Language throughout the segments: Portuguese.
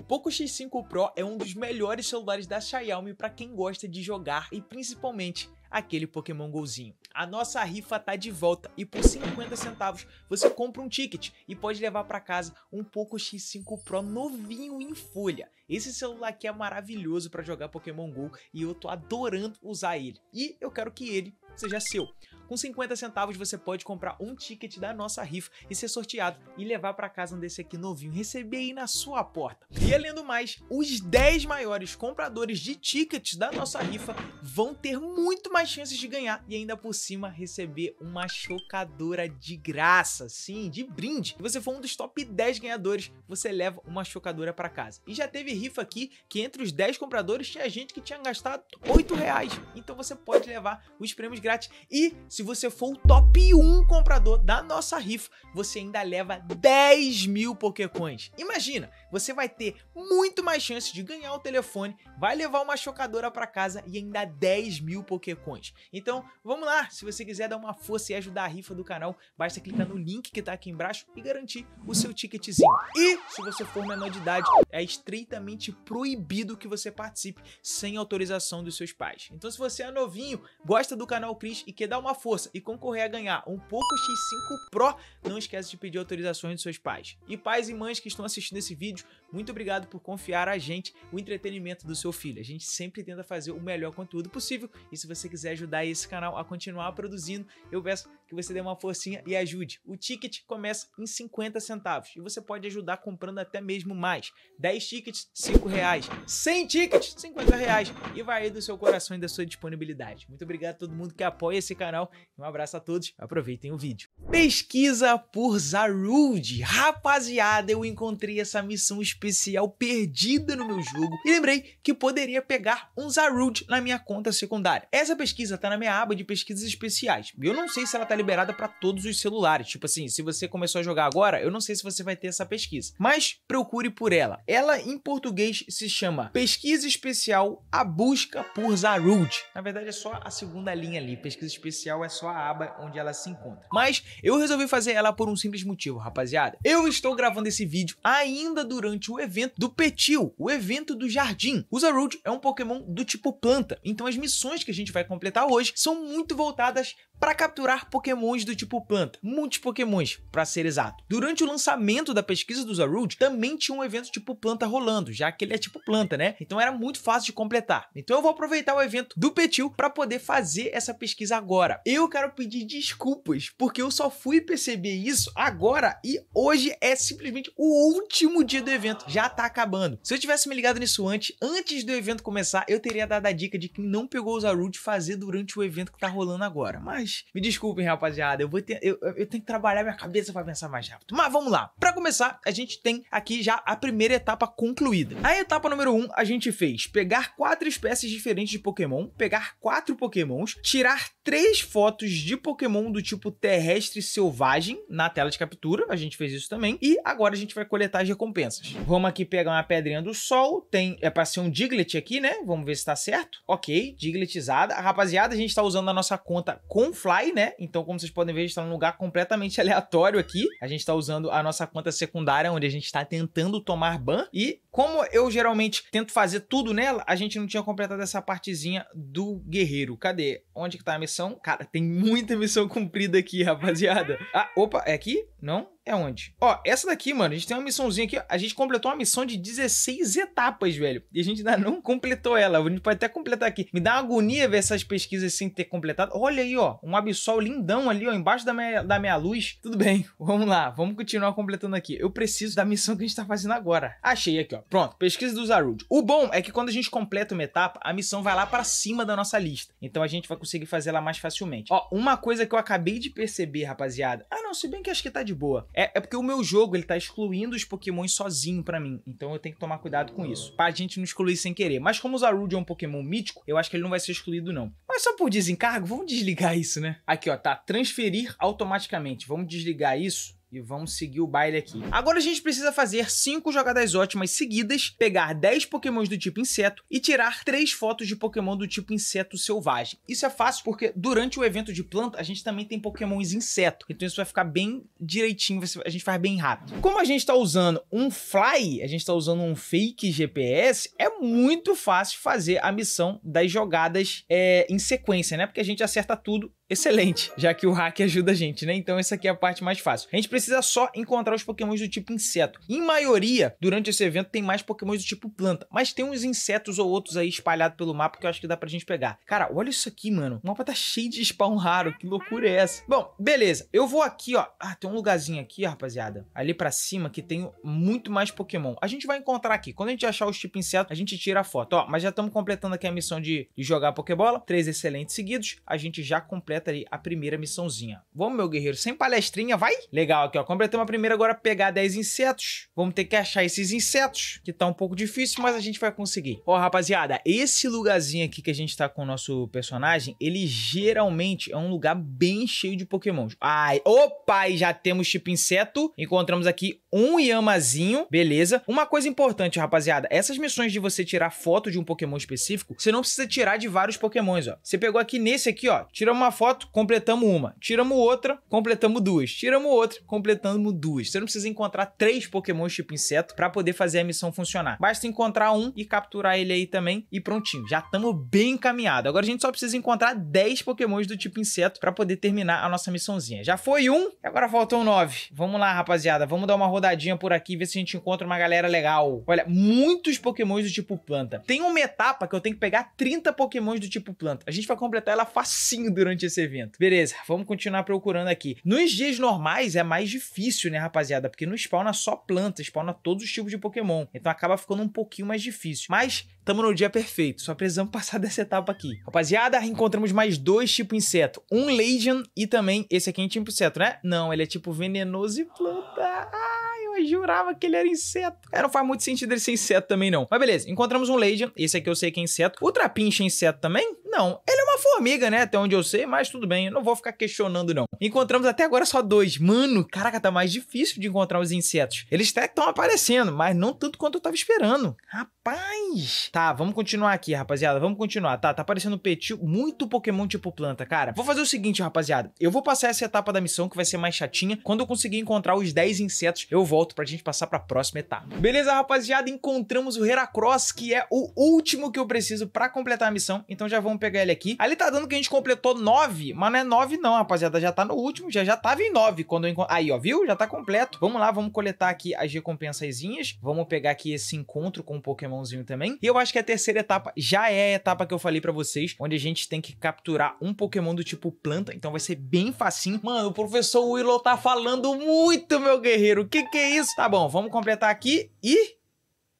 O Poco X5 Pro é um dos melhores celulares da Xiaomi para quem gosta de jogar e principalmente aquele Pokémon Golzinho. A nossa rifa tá de volta e por 50 centavos você compra um ticket e pode levar para casa um Poco X5 Pro novinho em folha. Esse celular aqui é maravilhoso para jogar Pokémon Go e eu tô adorando usar ele. E eu quero que ele seja seu. Com 50 centavos você pode comprar um ticket da nossa rifa e ser sorteado e levar para casa um desse aqui novinho, receber aí na sua porta. E além do mais, os 10 maiores compradores de tickets da nossa rifa vão ter muito mais chances de ganhar e ainda por cima receber uma chocadora de graça, sim, de brinde. Se você for um dos top 10 ganhadores, você leva uma chocadora para casa. E já teve rifa aqui que entre os 10 compradores tinha gente que tinha gastado 8 reais. Então você pode levar os prêmios grátis. E se se você for o top 1 comprador da nossa rifa, você ainda leva 10 mil Pokécoins. Imagina, você vai ter muito mais chance de ganhar o telefone, vai levar uma chocadora para casa e ainda 10 mil Pokécoins. Então, vamos lá, se você quiser dar uma força e ajudar a rifa do canal, basta clicar no link que tá aqui embaixo e garantir o seu ticketzinho. E, se você for menor de idade, é estreitamente proibido que você participe sem autorização dos seus pais. Então, se você é novinho, gosta do canal Cris e quer dar uma força, força e concorrer a ganhar um Poco X5 Pro, não esquece de pedir autorizações dos seus pais. E pais e mães que estão assistindo esse vídeo, muito obrigado por confiar a gente o entretenimento do seu filho. A gente sempre tenta fazer o melhor conteúdo possível e se você quiser ajudar esse canal a continuar produzindo, eu peço que você dê uma forcinha e ajude. O ticket começa em 50 centavos e você pode ajudar comprando até mesmo mais. 10 tickets, 5 reais. 100 tickets, 50 reais. E vai aí do seu coração e da sua disponibilidade. Muito obrigado a todo mundo que apoia esse canal. Um abraço a todos. Aproveitem o vídeo. Pesquisa por Zarud. Rapaziada, eu encontrei essa missão especial especial perdida no meu jogo e lembrei que poderia pegar um Zarud na minha conta secundária. Essa pesquisa tá na minha aba de pesquisas especiais. Eu não sei se ela tá liberada para todos os celulares. Tipo assim, se você começou a jogar agora, eu não sei se você vai ter essa pesquisa. Mas procure por ela. Ela em português se chama Pesquisa Especial A Busca por Zarud. Na verdade é só a segunda linha ali. Pesquisa especial é só a aba onde ela se encontra. Mas eu resolvi fazer ela por um simples motivo, rapaziada. Eu estou gravando esse vídeo ainda durante o evento do Petil, o evento do Jardim. O Zarude é um Pokémon do tipo planta, então as missões que a gente vai completar hoje são muito voltadas para capturar pokémons do tipo planta, muitos pokémons, para ser exato. Durante o lançamento da pesquisa do Zarud, também tinha um evento tipo planta rolando, já que ele é tipo planta, né? Então era muito fácil de completar. Então eu vou aproveitar o evento do Petil para poder fazer essa pesquisa agora. Eu quero pedir desculpas, porque eu só fui perceber isso agora e hoje é simplesmente o último dia do evento, já tá acabando. Se eu tivesse me ligado nisso antes, antes do evento começar, eu teria dado a dica de quem não pegou o Zarud fazer durante o evento que tá rolando agora, mas mas me desculpem, rapaziada. Eu vou ter, eu, eu tenho que trabalhar minha cabeça para pensar mais rápido. Mas vamos lá. Para começar, a gente tem aqui já a primeira etapa concluída. A etapa número 1, um, a gente fez pegar quatro espécies diferentes de Pokémon, pegar quatro Pokémons, tirar três fotos de Pokémon do tipo terrestre selvagem na tela de captura. A gente fez isso também. E agora a gente vai coletar as recompensas. Vamos aqui pegar uma pedrinha do sol. Tem, é pra ser um Diglett aqui, né? Vamos ver se tá certo. Ok, Diglettizada. Rapaziada, a gente tá usando a nossa conta com Fly, né? Então, como vocês podem ver, a gente tá num lugar completamente aleatório aqui. A gente tá usando a nossa conta secundária, onde a gente tá tentando tomar ban. E como eu geralmente tento fazer tudo nela, a gente não tinha completado essa partezinha do guerreiro. Cadê? Onde que tá a missão? Cara, tem muita missão cumprida aqui, rapaziada. Ah, opa, é aqui? Não? é onde? Ó, essa daqui, mano, a gente tem uma missãozinha aqui. A gente completou uma missão de 16 etapas, velho. E a gente ainda não completou ela. A gente pode até completar aqui. Me dá uma agonia ver essas pesquisas sem ter completado. Olha aí, ó. Um absol lindão ali, ó, embaixo da minha, da minha luz. Tudo bem, vamos lá. Vamos continuar completando aqui. Eu preciso da missão que a gente tá fazendo agora. Achei aqui, ó. Pronto, pesquisa do Zarud. O bom é que quando a gente completa uma etapa, a missão vai lá para cima da nossa lista. Então a gente vai conseguir fazer ela mais facilmente. Ó, uma coisa que eu acabei de perceber, rapaziada. Ah, não, se bem que acho que tá de boa. É, é porque o meu jogo, ele tá excluindo os Pokémon sozinho para mim. Então eu tenho que tomar cuidado com isso. Pra gente não excluir sem querer. Mas como o Zarude é um pokémon mítico, eu acho que ele não vai ser excluído não. Mas só por desencargo, vamos desligar isso, né? Aqui, ó, tá transferir automaticamente. Vamos desligar isso e vamos seguir o baile aqui. Agora a gente precisa fazer 5 jogadas ótimas seguidas, pegar 10 pokémons do tipo inseto e tirar 3 fotos de pokémon do tipo inseto selvagem. Isso é fácil porque durante o evento de planta a gente também tem pokémons inseto, então isso vai ficar bem direitinho, a gente faz bem rápido. Como a gente está usando um fly, a gente está usando um fake GPS, é muito fácil fazer a missão das jogadas é, em sequência, né? Porque a gente acerta tudo Excelente, já que o hack ajuda a gente, né? Então essa aqui é a parte mais fácil. A gente precisa só encontrar os pokémons do tipo inseto. Em maioria, durante esse evento tem mais pokémons do tipo planta, mas tem uns insetos ou outros aí espalhados pelo mapa que eu acho que dá pra gente pegar. Cara, olha isso aqui, mano. O mapa tá cheio de spawn raro, que loucura é essa? Bom, beleza. Eu vou aqui, ó. Ah, tem um lugarzinho aqui, rapaziada. Ali pra cima que tem muito mais pokémon. A gente vai encontrar aqui. Quando a gente achar os tipo inseto, a gente tira a foto. Ó, mas já estamos completando aqui a missão de, de jogar pokébola. Três excelentes seguidos. A gente já completa completa ali a primeira missãozinha. Vamos, meu guerreiro, sem palestrinha, vai? Legal, aqui ó, completamos a primeira, agora pegar 10 insetos. Vamos ter que achar esses insetos, que tá um pouco difícil, mas a gente vai conseguir. Ó, rapaziada, esse lugarzinho aqui que a gente tá com o nosso personagem, ele geralmente é um lugar bem cheio de pokémons. Ai, opa, e já temos tipo inseto. Encontramos aqui um Yamazinho, beleza. Uma coisa importante, rapaziada, essas missões de você tirar foto de um pokémon específico, você não precisa tirar de vários pokémons, ó. Você pegou aqui nesse aqui, ó, tira uma foto foto, completamos uma. Tiramos outra, completamos duas. Tiramos outra, completamos duas. Você não precisa encontrar três pokémons tipo inseto para poder fazer a missão funcionar. Basta encontrar um e capturar ele aí também e prontinho. Já estamos bem encaminhado. Agora a gente só precisa encontrar 10 pokémons do tipo inseto para poder terminar a nossa missãozinha. Já foi um, agora faltam nove. Vamos lá, rapaziada. Vamos dar uma rodadinha por aqui, ver se a gente encontra uma galera legal. Olha, muitos pokémons do tipo planta. Tem uma etapa que eu tenho que pegar 30 pokémons do tipo planta. A gente vai completar ela facinho durante esse evento. Beleza, vamos continuar procurando aqui. Nos dias normais é mais difícil, né, rapaziada? Porque não spawna é só planta, spawna é todos os tipos de Pokémon. Então acaba ficando um pouquinho mais difícil. Mas estamos no dia perfeito, só precisamos passar dessa etapa aqui. Rapaziada, encontramos mais dois tipos inseto. Um Legion e também esse aqui é tipo inseto, né? Não, ele é tipo venenoso e planta. Ah, eu jurava que ele era inseto. É, não faz muito sentido ele ser inseto também, não. Mas beleza, encontramos um Legion. Esse aqui eu sei que é inseto. O Trapinche é inseto também? Não, ele é uma formiga, né? Até onde eu sei, mas tudo bem, eu não vou ficar questionando, não. Encontramos até agora só dois. Mano, caraca, tá mais difícil de encontrar os insetos. Eles até estão aparecendo, mas não tanto quanto eu tava esperando. Rapaz Rapaz! Tá, vamos continuar aqui, rapaziada. Vamos continuar. Tá, tá aparecendo Petil, muito Pokémon tipo planta, cara. Vou fazer o seguinte, rapaziada. Eu vou passar essa etapa da missão, que vai ser mais chatinha. Quando eu conseguir encontrar os 10 insetos, eu volto pra gente passar pra próxima etapa. Beleza, rapaziada? Encontramos o Heracross, que é o último que eu preciso pra completar a missão. Então já vamos pegar ele aqui. Ali tá dando que a gente completou 9, mas não é 9 não, rapaziada. Já tá no último, já já tava em 9 quando eu Aí, ó, viu? Já tá completo. Vamos lá, vamos coletar aqui as recompensazinhas. Vamos pegar aqui esse encontro com o Pokémon bonzinho também. E eu acho que a terceira etapa já é a etapa que eu falei para vocês, onde a gente tem que capturar um Pokémon do tipo planta, então vai ser bem facinho. Mano, o professor Willow tá falando muito, meu guerreiro. Que que é isso? Tá bom, vamos completar aqui e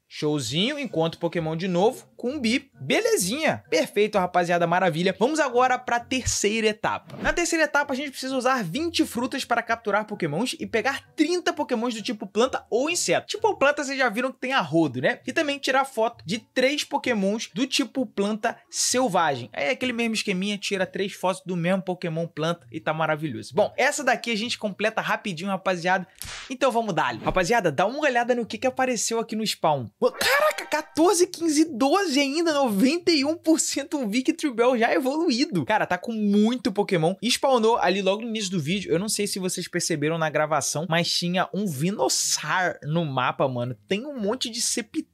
showzinho, encontro Pokémon de novo com um bi. Belezinha. Perfeito, rapaziada, maravilha. Vamos agora para a terceira etapa. Na terceira etapa, a gente precisa usar 20 frutas para capturar pokémons e pegar 30 pokémons do tipo planta ou inseto. Tipo planta, vocês já viram que tem arrodo, né? E também tirar foto de 3 pokémons do tipo planta selvagem. É aquele mesmo esqueminha, tira 3 fotos do mesmo pokémon planta e tá maravilhoso. Bom, essa daqui a gente completa rapidinho, rapaziada. Então vamos dar. Rapaziada, dá uma olhada no que, que apareceu aqui no spawn. Caraca, 14, 15, 12 anos e ainda 91% o Victory Bell já evoluído. Cara, tá com muito Pokémon. spawnou ali logo no início do vídeo. Eu não sei se vocês perceberam na gravação, mas tinha um Vinossar no mapa, mano. Tem um monte de Sceptile.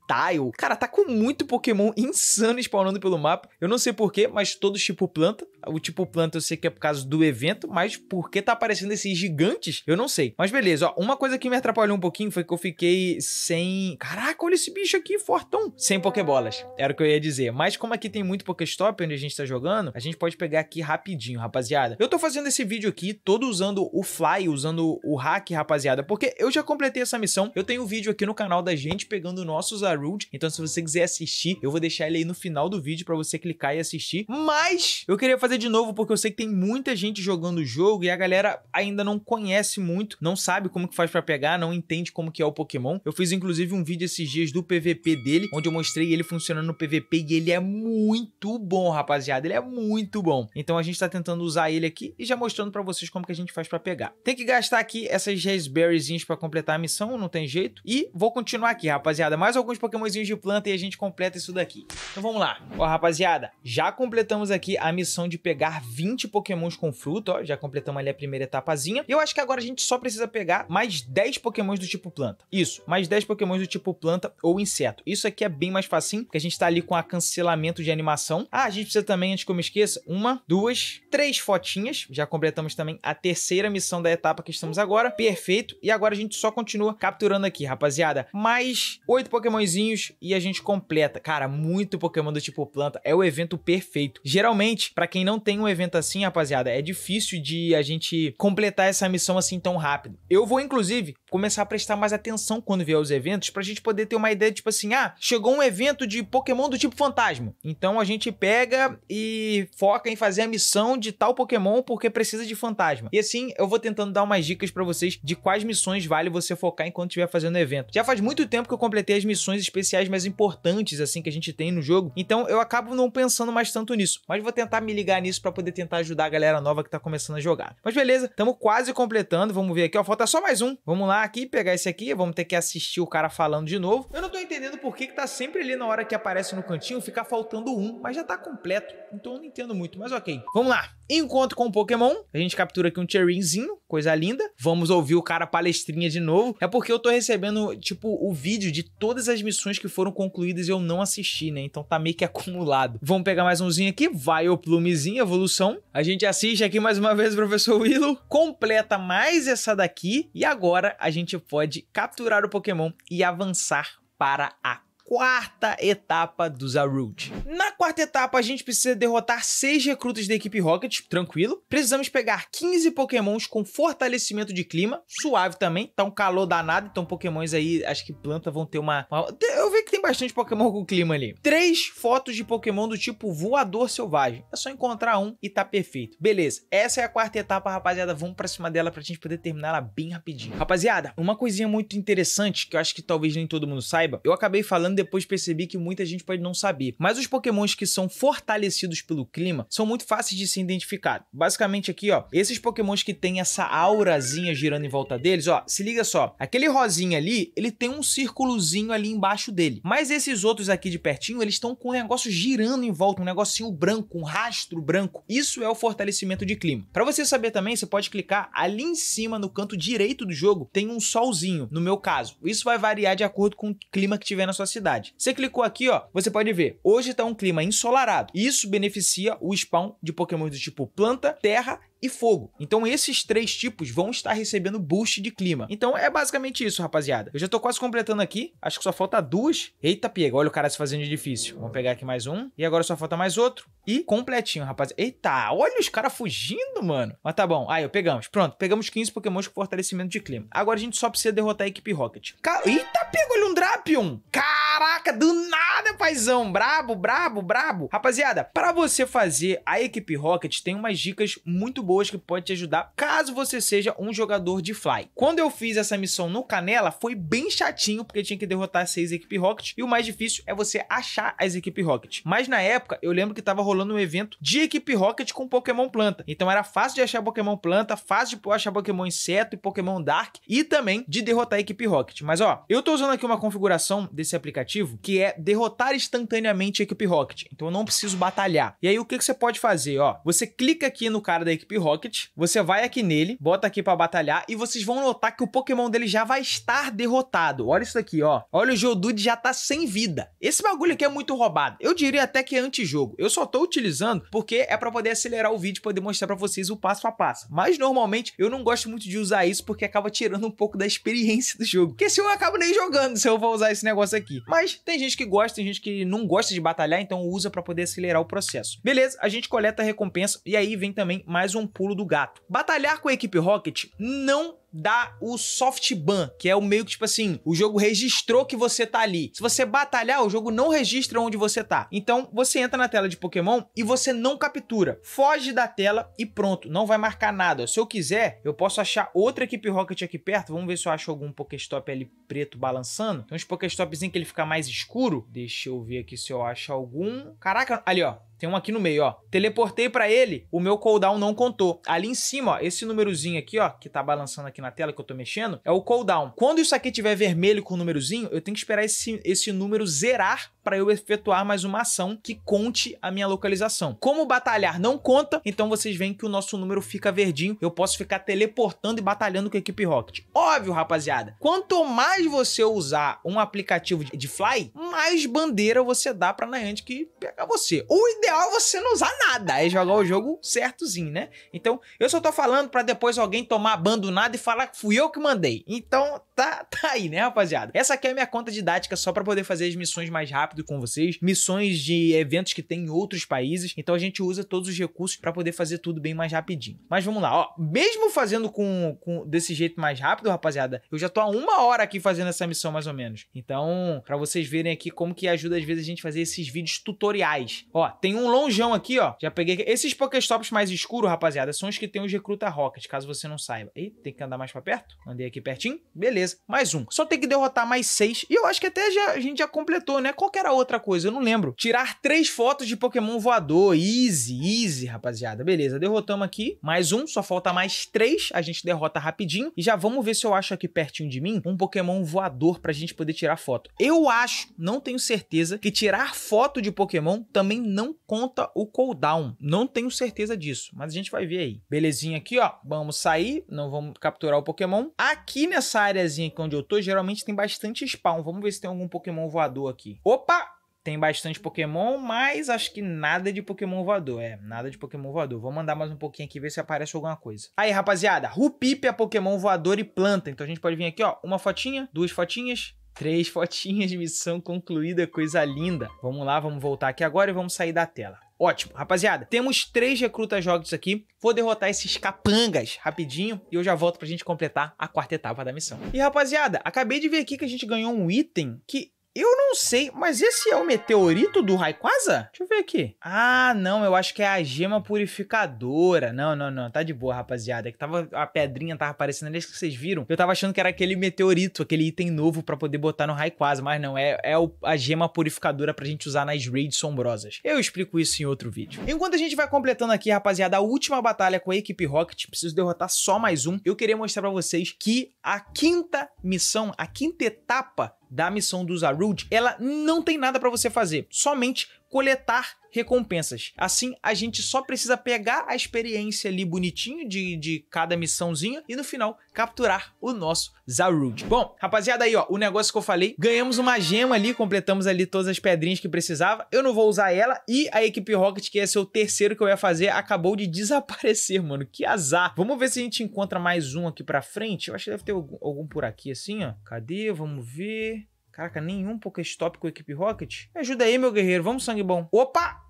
Cara, tá com muito Pokémon insano spawnando pelo mapa. Eu não sei porquê, mas todos tipo planta. O tipo planta eu sei que é por causa do evento, mas por que tá aparecendo esses gigantes? Eu não sei. Mas beleza, ó. Uma coisa que me atrapalhou um pouquinho foi que eu fiquei sem... Caraca, olha esse bicho aqui, fortão. Sem Pokébolas. É era o que eu ia dizer. Mas como aqui tem muito Pokéstop onde a gente tá jogando, a gente pode pegar aqui rapidinho, rapaziada. Eu tô fazendo esse vídeo aqui todo usando o Fly, usando o hack, rapaziada, porque eu já completei essa missão. Eu tenho um vídeo aqui no canal da gente pegando o nosso Zarud, então se você quiser assistir, eu vou deixar ele aí no final do vídeo para você clicar e assistir. Mas eu queria fazer de novo porque eu sei que tem muita gente jogando o jogo e a galera ainda não conhece muito, não sabe como que faz para pegar, não entende como que é o Pokémon. Eu fiz inclusive um vídeo esses dias do PVP dele, onde eu mostrei ele funcionando PVP e ele é muito bom, rapaziada. Ele é muito bom. Então a gente tá tentando usar ele aqui e já mostrando pra vocês como que a gente faz pra pegar. Tem que gastar aqui essas raspberryzinhas pra completar a missão, não tem jeito. E vou continuar aqui, rapaziada. Mais alguns pokémonzinhos de planta e a gente completa isso daqui. Então vamos lá. Ó, rapaziada, já completamos aqui a missão de pegar 20 pokémons com fruto, ó. Já completamos ali a primeira etapazinha. E eu acho que agora a gente só precisa pegar mais 10 pokémons do tipo planta. Isso, mais 10 pokémons do tipo planta ou inseto. Isso aqui é bem mais facinho, porque a gente tá Tá ali com a cancelamento de animação. Ah, a gente precisa também, antes que eu me esqueça, uma, duas, três fotinhas. Já completamos também a terceira missão da etapa que estamos agora. Perfeito. E agora a gente só continua capturando aqui, rapaziada. Mais oito pokémonzinhos e a gente completa. Cara, muito pokémon do tipo planta. É o evento perfeito. Geralmente, para quem não tem um evento assim, rapaziada, é difícil de a gente completar essa missão assim tão rápido. Eu vou, inclusive, começar a prestar mais atenção quando vier os eventos, pra gente poder ter uma ideia, tipo assim, ah, chegou um evento de Pokémon do tipo fantasma. Então a gente pega e foca em fazer a missão de tal Pokémon porque precisa de fantasma. E assim, eu vou tentando dar umas dicas para vocês de quais missões vale você focar enquanto estiver fazendo evento. Já faz muito tempo que eu completei as missões especiais mais importantes, assim, que a gente tem no jogo. Então eu acabo não pensando mais tanto nisso. Mas vou tentar me ligar nisso para poder tentar ajudar a galera nova que tá começando a jogar. Mas beleza, estamos quase completando. Vamos ver aqui, ó. Falta só mais um. Vamos lá, aqui, pegar esse aqui, vamos ter que assistir o cara falando de novo. Eu não tô entendendo por que, que tá sempre ali na hora que aparece no cantinho ficar faltando um, mas já tá completo, então eu não entendo muito, mas ok. Vamos lá. Encontro com o Pokémon, a gente captura aqui um Cheerinzinho, coisa linda. Vamos ouvir o cara palestrinha de novo. É porque eu tô recebendo, tipo, o vídeo de todas as missões que foram concluídas e eu não assisti, né? Então tá meio que acumulado. Vamos pegar mais umzinho aqui, vai o Plumezinho, evolução. A gente assiste aqui mais uma vez o Professor Willow, completa mais essa daqui e agora a a gente pode capturar o Pokémon e avançar para a quarta etapa dos Arut. Na quarta etapa, a gente precisa derrotar seis recrutas da equipe Rocket, tranquilo. Precisamos pegar 15 pokémons com fortalecimento de clima, suave também, tá um calor danado, então pokémons aí, acho que planta vão ter uma... uma... Eu vi que tem bastante pokémon com clima ali. Três fotos de pokémon do tipo voador selvagem. É só encontrar um e tá perfeito. Beleza, essa é a quarta etapa, rapaziada, vamos pra cima dela pra gente poder terminar ela bem rapidinho. Rapaziada, uma coisinha muito interessante que eu acho que talvez nem todo mundo saiba, eu acabei falando depois percebi que muita gente pode não saber. Mas os pokémons que são fortalecidos pelo clima são muito fáceis de se identificar. Basicamente aqui, ó, esses pokémons que tem essa aurazinha girando em volta deles, ó, se liga só. Aquele rosinha ali, ele tem um círculozinho ali embaixo dele. Mas esses outros aqui de pertinho, eles estão com um negócio girando em volta, um negocinho branco, um rastro branco. Isso é o fortalecimento de clima. Para você saber também, você pode clicar ali em cima no canto direito do jogo, tem um solzinho, no meu caso. Isso vai variar de acordo com o clima que tiver na sua cidade cidade. Você clicou aqui, ó, você pode ver. Hoje está um clima ensolarado. Isso beneficia o spawn de Pokémon do tipo planta, terra e fogo. Então esses três tipos vão estar recebendo boost de clima. Então é basicamente isso, rapaziada. Eu já tô quase completando aqui, acho que só falta duas. Eita, pega, olha o cara se fazendo de difícil. Vamos pegar aqui mais um, e agora só falta mais outro. E completinho, rapaziada. Eita, olha os caras fugindo, mano. Mas tá bom, aí eu pegamos, pronto, pegamos 15 pokémons com fortalecimento de clima. Agora a gente só precisa derrotar a equipe Rocket. Ca... Eita, pega, olha um Drapion! Caraca, do nada, paizão! Brabo, brabo, brabo! Rapaziada, para você fazer a equipe Rocket, tem umas dicas muito boas que pode te ajudar caso você seja um jogador de fly. Quando eu fiz essa missão no Canela, foi bem chatinho, porque tinha que derrotar seis equipe Rocket, e o mais difícil é você achar as equipe Rocket. Mas na época, eu lembro que tava rolando um evento de equipe Rocket com Pokémon Planta. Então era fácil de achar Pokémon Planta, fácil de achar Pokémon Inseto e Pokémon Dark, e também de derrotar a equipe Rocket. Mas ó, eu tô usando aqui uma configuração desse aplicativo que é derrotar instantaneamente a equipe Rocket. Então eu não preciso batalhar. E aí o que, que você pode fazer? Ó, você clica aqui no cara da equipe Rocket. Você vai aqui nele, bota aqui para batalhar e vocês vão notar que o Pokémon dele já vai estar derrotado. Olha isso aqui, ó. Olha o Geodude já tá sem vida. Esse bagulho aqui é muito roubado. Eu diria até que é antijogo. Eu só tô utilizando porque é para poder acelerar o vídeo, poder mostrar para vocês o passo a passo. Mas normalmente eu não gosto muito de usar isso porque acaba tirando um pouco da experiência do jogo. Porque se eu acabo nem jogando se eu vou usar esse negócio aqui. Mas tem gente que gosta, tem gente que não gosta de batalhar, então usa para poder acelerar o processo. Beleza? A gente coleta a recompensa e aí vem também mais um um pulo do gato. Batalhar com a equipe Rocket não dá o soft ban, que é o meio que tipo assim, o jogo registrou que você tá ali. Se você batalhar, o jogo não registra onde você tá. Então você entra na tela de Pokémon e você não captura. Foge da tela e pronto, não vai marcar nada. Se eu quiser, eu posso achar outra equipe Rocket aqui perto. Vamos ver se eu acho algum Pokéstop ali preto balançando. Tem uns Pokéstopzinhos que ele fica mais escuro. Deixa eu ver aqui se eu acho algum. Caraca, ali ó, tem um aqui no meio, ó. Teleportei para ele, o meu cooldown não contou. Ali em cima, ó, esse númerozinho aqui, ó, que tá balançando aqui aqui na tela que eu tô mexendo, é o cooldown. Quando isso aqui tiver vermelho com o um númerozinho, eu tenho que esperar esse, esse número zerar para eu efetuar mais uma ação que conte a minha localização. Como batalhar não conta, então vocês veem que o nosso número fica verdinho, eu posso ficar teleportando e batalhando com a equipe Rocket. Óbvio, rapaziada, quanto mais você usar um aplicativo de fly, mais bandeira você dá para Nayant que pegar você. O ideal é você não usar nada, é jogar o jogo certozinho, né? Então, eu só tô falando para depois alguém tomar abandonado e falar que fui eu que mandei. Então, tá, tá aí, né, rapaziada? Essa aqui é a minha conta didática só para poder fazer as missões mais rápido com vocês, missões de eventos que tem em outros países. Então a gente usa todos os recursos para poder fazer tudo bem mais rapidinho. Mas vamos lá, ó. Mesmo fazendo com, com desse jeito mais rápido, rapaziada, eu já tô há uma hora aqui fazendo essa missão mais ou menos. Então, para vocês verem aqui como que ajuda às vezes a gente fazer esses vídeos tutoriais. Ó, tem um longeão aqui, ó. Já peguei esses Pokéstops mais escuros, rapaziada, são os que tem os recruta rocket, caso você não saiba. Ei, tem que andar mais para perto. Andei aqui pertinho. Beleza beleza, mais um. Só tem que derrotar mais seis. E eu acho que até já, a gente já completou, né? Qual era a outra coisa? Eu não lembro. Tirar três fotos de Pokémon voador. Easy, easy, rapaziada. Beleza, derrotamos aqui. Mais um, só falta mais três. A gente derrota rapidinho. E já vamos ver se eu acho aqui pertinho de mim um Pokémon voador pra gente poder tirar foto. Eu acho, não tenho certeza, que tirar foto de Pokémon também não conta o cooldown. Não tenho certeza disso, mas a gente vai ver aí. Belezinha aqui, ó. Vamos sair, não vamos capturar o Pokémon. Aqui nessa áreazinha aqui onde eu tô, geralmente tem bastante spawn. Vamos ver se tem algum Pokémon voador aqui. Opa! Tem bastante Pokémon, mas acho que nada de Pokémon voador. É, nada de Pokémon voador. Vou mandar mais um pouquinho aqui, ver se aparece alguma coisa. Aí, rapaziada, Rupip é Pokémon voador e planta. Então a gente pode vir aqui, ó, uma fotinha, duas fotinhas, três fotinhas, missão concluída, coisa linda. Vamos lá, vamos voltar aqui agora e vamos sair da tela. Ótimo. Rapaziada, temos três recrutas jogos aqui. Vou derrotar esses capangas rapidinho e eu já volto pra gente completar a quarta etapa da missão. E rapaziada, acabei de ver aqui que a gente ganhou um item que eu não sei, mas esse é o meteorito do Raikwaza? Deixa eu ver aqui. Ah, não, eu acho que é a gema purificadora. Não, não, não, tá de boa, rapaziada. É que tava, a pedrinha tava aparecendo ali, acho que vocês viram. Eu tava achando que era aquele meteorito, aquele item novo para poder botar no Raikwaza, mas não, é, é a gema purificadora pra gente usar nas raids sombrosas. Eu explico isso em outro vídeo. Enquanto a gente vai completando aqui, rapaziada, a última batalha com a equipe Rocket, preciso derrotar só mais um. Eu queria mostrar para vocês que a quinta missão, a quinta etapa da missão do Zarud, ela não tem nada para você fazer, somente coletar recompensas. Assim, a gente só precisa pegar a experiência ali bonitinho de, de cada missãozinha e no final capturar o nosso Zarud. Bom, rapaziada, aí ó, o negócio que eu falei, ganhamos uma gema ali, completamos ali todas as pedrinhas que precisava. Eu não vou usar ela e a equipe Rocket, que ia ser o terceiro que eu ia fazer, acabou de desaparecer, mano. Que azar. Vamos ver se a gente encontra mais um aqui pra frente. Eu acho que deve ter algum, algum por aqui assim, ó. Cadê? Vamos ver. Caraca, nenhum Pokéstop com a equipe Rocket? Me ajuda aí, meu guerreiro. Vamos, sangue bom. Opa!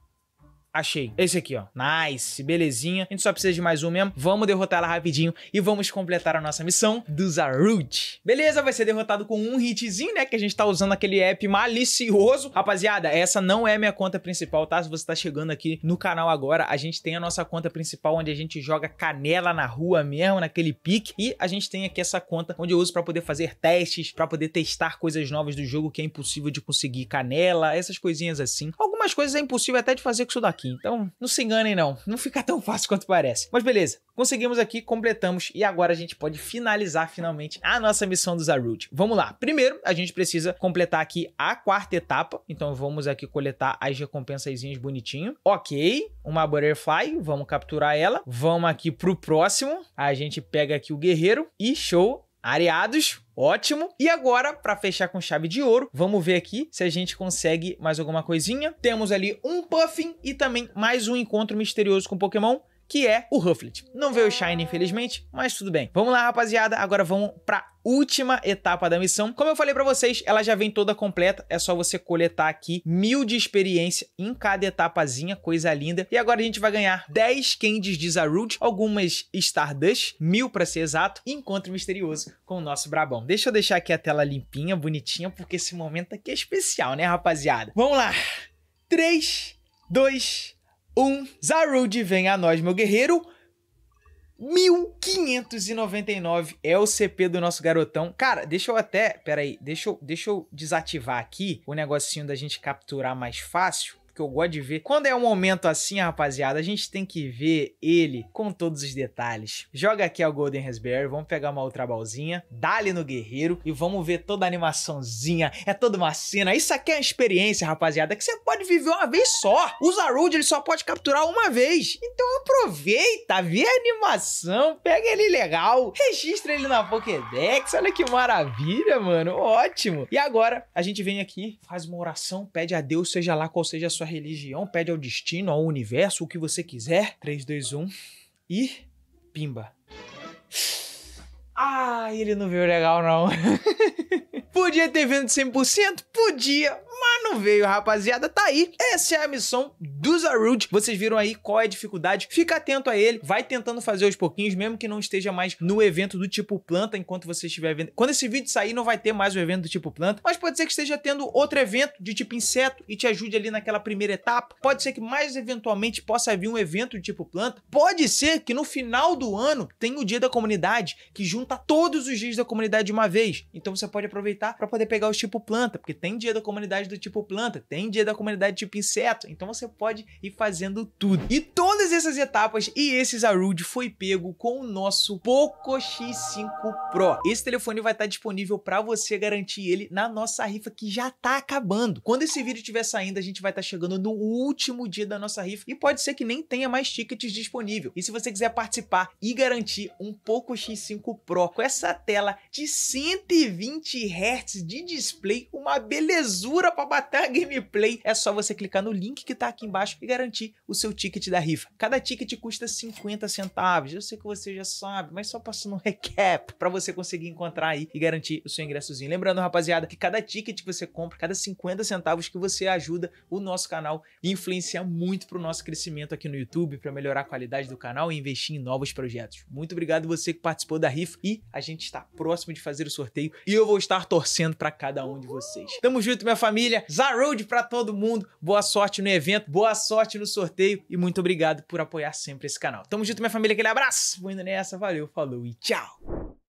Achei. Esse aqui, ó. Nice. Belezinha. A gente só precisa de mais um mesmo. Vamos derrotar ela rapidinho e vamos completar a nossa missão do Zarut. Beleza, vai ser derrotado com um hitzinho, né? Que a gente tá usando aquele app malicioso. Rapaziada, essa não é minha conta principal, tá? Se você tá chegando aqui no canal agora, a gente tem a nossa conta principal onde a gente joga canela na rua mesmo, naquele pique. E a gente tem aqui essa conta onde eu uso para poder fazer testes, para poder testar coisas novas do jogo que é impossível de conseguir canela, essas coisinhas assim. Algumas coisas é impossível até de fazer com isso daqui aqui. Então, não se enganem não, não fica tão fácil quanto parece. Mas beleza, conseguimos aqui, completamos e agora a gente pode finalizar finalmente a nossa missão do Zarud. Vamos lá. Primeiro, a gente precisa completar aqui a quarta etapa, então vamos aqui coletar as recompensazinhas bonitinho. OK, uma butterfly, vamos capturar ela. Vamos aqui pro próximo. A gente pega aqui o guerreiro e show Areados, ótimo. E agora, para fechar com chave de ouro, vamos ver aqui se a gente consegue mais alguma coisinha. Temos ali um Puffin e também mais um encontro misterioso com Pokémon que é o Rufflet. Não veio o Shine, infelizmente, mas tudo bem. Vamos lá, rapaziada, agora vamos pra última etapa da missão. Como eu falei para vocês, ela já vem toda completa, é só você coletar aqui mil de experiência em cada etapazinha, coisa linda. E agora a gente vai ganhar 10 candies de Zarud, algumas Stardust, mil para ser exato, e encontro misterioso com o nosso brabão. Deixa eu deixar aqui a tela limpinha, bonitinha, porque esse momento aqui é especial, né, rapaziada? Vamos lá! 3, 2, 1. Zarud, vem a nós, meu guerreiro. 1599 é o CP do nosso garotão. Cara, deixa eu até. Pera aí, deixa eu, deixa eu desativar aqui o negocinho da gente capturar mais fácil porque eu gosto de ver. Quando é um momento assim, rapaziada, a gente tem que ver ele com todos os detalhes. Joga aqui o Golden Raspberry, vamos pegar uma outra balzinha, dá-lhe no guerreiro e vamos ver toda a animaçãozinha. É toda uma cena. Isso aqui é uma experiência, rapaziada, que você pode viver uma vez só. O Zarud, ele só pode capturar uma vez. Então aproveita, vê a animação, pega ele legal, registra ele na Pokédex. Olha que maravilha, mano. Ótimo. E agora, a gente vem aqui, faz uma oração, pede a Deus, seja lá qual seja a sua sua religião, pede ao destino, ao universo, o que você quiser. 3, 2, 1 e. Pimba. Ah, ele não veio legal, não. podia ter vindo 100%? Podia, mas não veio, rapaziada. Tá aí. Essa é a missão do Zarud. Vocês viram aí qual é a dificuldade. Fica atento a ele. Vai tentando fazer aos pouquinhos, mesmo que não esteja mais no evento do tipo planta, enquanto você estiver vendo. Quando esse vídeo sair, não vai ter mais o evento do tipo planta, mas pode ser que esteja tendo outro evento de tipo inseto e te ajude ali naquela primeira etapa. Pode ser que mais eventualmente possa vir um evento do tipo planta. Pode ser que no final do ano tenha o dia da comunidade, que junta todos os dias da comunidade de uma vez. Então você pode aproveitar para poder pegar os tipo planta, porque tem dia da comunidade comunidade do tipo planta, tem dia da comunidade tipo inseto, então você pode ir fazendo tudo. E todas essas etapas e esses Arude foi pego com o nosso Poco X5 Pro. Esse telefone vai estar disponível para você garantir ele na nossa rifa que já tá acabando. Quando esse vídeo estiver saindo, a gente vai estar chegando no último dia da nossa rifa e pode ser que nem tenha mais tickets disponível. E se você quiser participar e garantir um Poco X5 Pro com essa tela de 120 Hz de display, uma belezura para bater a gameplay, é só você clicar no link que tá aqui embaixo e garantir o seu ticket da rifa. Cada ticket custa 50 centavos, eu sei que você já sabe, mas só passando um recap para você conseguir encontrar aí e garantir o seu ingressozinho. Lembrando, rapaziada, que cada ticket que você compra, cada 50 centavos que você ajuda o nosso canal e influencia muito pro nosso crescimento aqui no YouTube, para melhorar a qualidade do canal e investir em novos projetos. Muito obrigado você que participou da rifa e a gente está próximo de fazer o sorteio e eu vou estar torcendo para cada um de vocês. Tamo junto, minha família família. Zaroad para todo mundo. Boa sorte no evento, boa sorte no sorteio e muito obrigado por apoiar sempre esse canal. Tamo junto, minha família. Aquele abraço. Vou indo nessa. Valeu, falou e tchau.